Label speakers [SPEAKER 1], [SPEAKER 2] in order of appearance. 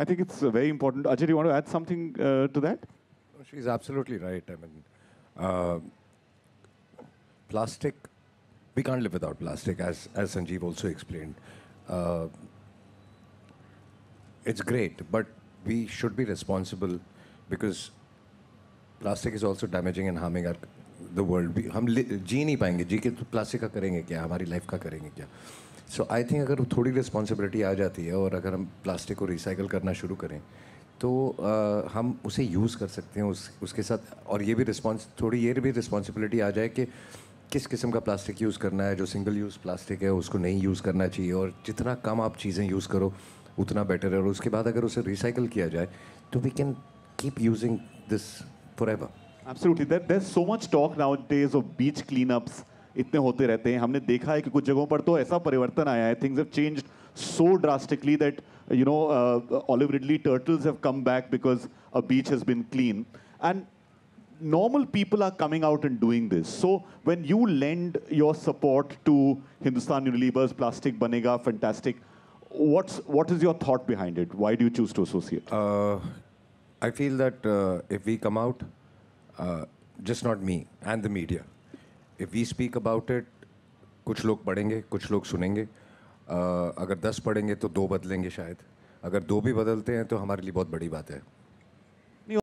[SPEAKER 1] I think it's uh, very important. Ajay, do you want to add something uh, to that? she's absolutely right. I mean, uh,
[SPEAKER 2] plastic, we can't live without plastic, as, as Sanjeev also explained. Uh, it's great, but we should be responsible because plastic is also damaging and harming the world. World we हम जी नहीं पाएंगे जी के तो plastic का करेंगे क्या सो I think अगर थोड़ी रिस्पॉन्सिबिलिटी आ जाती है और अगर हम प्लास्टिक को रिसाइकल करना शुरू करें तो आ, हम उसे यूज़ कर सकते हैं उस उसके साथ और ये भी रिस्पॉन्स थोड़ी ये भी रिस्पॉन्सिबिलिटी आ जाए कि किस किस्म का प्लास्टिक यूज़ करना है जो सिंगल यूज़ प्लास्टिक है उसको नहीं यूज़ करना चाहिए और जितना कम आप चीज़ें यूज़ करो उतना बेटर है और उसके बाद अगर उसे रिसाइकल किया जाए तो we can
[SPEAKER 1] keep using this forever Absolutely. There, there's so much talk nowadays of beach cleanups इतने होते रहते हैं हमने देखा है कि कुछ जगहों पर तो ऐसा परिवर्तन आया है things have changed so drastically that you know uh, olive ridley turtles have come back because a beach has been clean and normal people are coming out and doing this so when you lend your support to hindustan unilever's plastic banega fantastic what's what is your thought behind it why do you choose to associate uh,
[SPEAKER 2] i feel that uh, if we come out just not me and the media if we speak about it कुछ लोग पढ़ेंगे कुछ लोग सुनेंगे uh, अगर दस पढ़ेंगे तो दो बदलेंगे शायद अगर दो भी बदलते हैं तो हमारे लिए बहुत बड़ी बात है